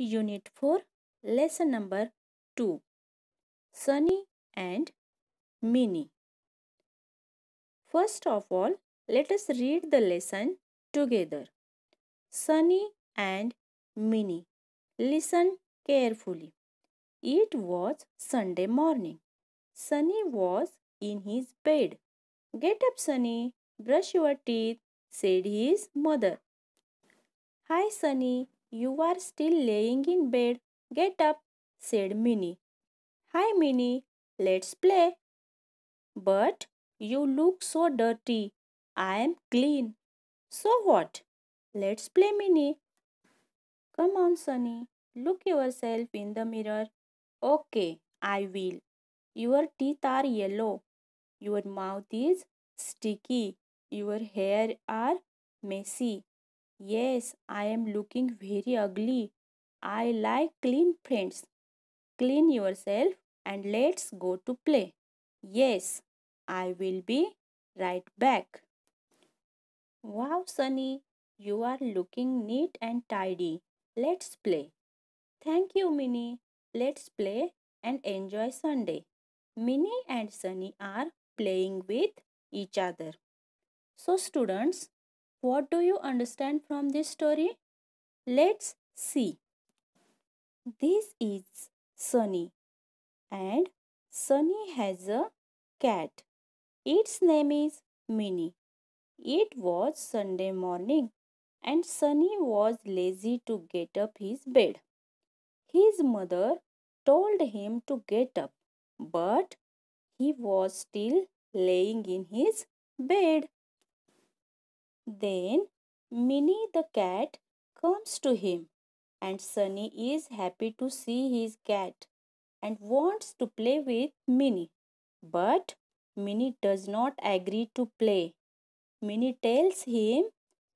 Unit 4, Lesson number 2 Sunny and Mini. First of all, let us read the lesson together. Sunny and Mini. Listen carefully. It was Sunday morning. Sunny was in his bed. Get up, Sunny. Brush your teeth, said his mother. Hi, Sunny, you are still laying in bed. Get up, said Minnie. Hi, Minnie. Let's play. But you look so dirty. I am clean. So what? Let's play, Minnie. Come on, Sonny. Look yourself in the mirror. Okay, I will. Your teeth are yellow. Your mouth is sticky. Your hair are messy. Yes, I am looking very ugly. I like clean friends. Clean yourself and let's go to play. Yes, I will be right back. Wow, Sunny, you are looking neat and tidy. Let's play. Thank you, Minnie. Let's play and enjoy Sunday. Minnie and Sunny are playing with each other. So, students, what do you understand from this story? Let's see. This is Sunny and Sunny has a cat. Its name is Minnie. It was Sunday morning and Sunny was lazy to get up his bed. His mother told him to get up but he was still laying in his bed. Then Minnie the cat comes to him and Sunny is happy to see his cat and wants to play with Minnie. But Minnie does not agree to play. Minnie tells him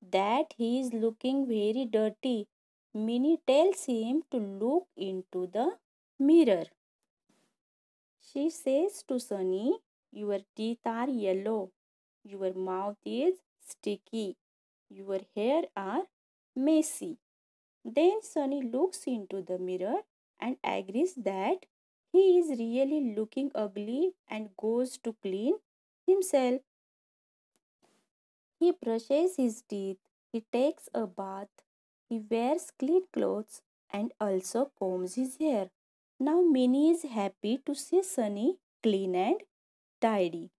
that he is looking very dirty. Minnie tells him to look into the mirror. She says to Sunny, Your teeth are yellow. Your mouth is sticky. Your hair are messy. Then Sunny looks into the mirror and agrees that he is really looking ugly and goes to clean himself. He brushes his teeth, he takes a bath, he wears clean clothes and also combs his hair. Now Minnie is happy to see Sunny clean and tidy.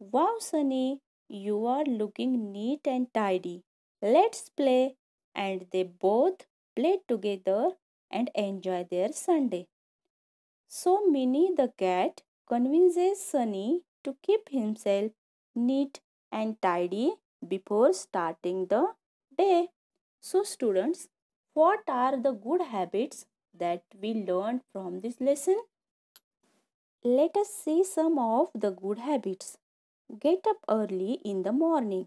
Wow Sunny, you are looking neat and tidy. Let's play. And they both play together and enjoy their Sunday. So Minnie the cat convinces Sunny to keep himself neat and tidy before starting the day. So students, what are the good habits that we learned from this lesson? Let us see some of the good habits. Get up early in the morning.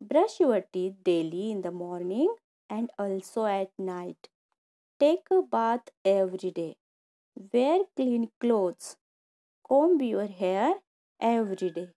Brush your teeth daily in the morning and also at night. Take a bath every day. Wear clean clothes. Comb your hair every day.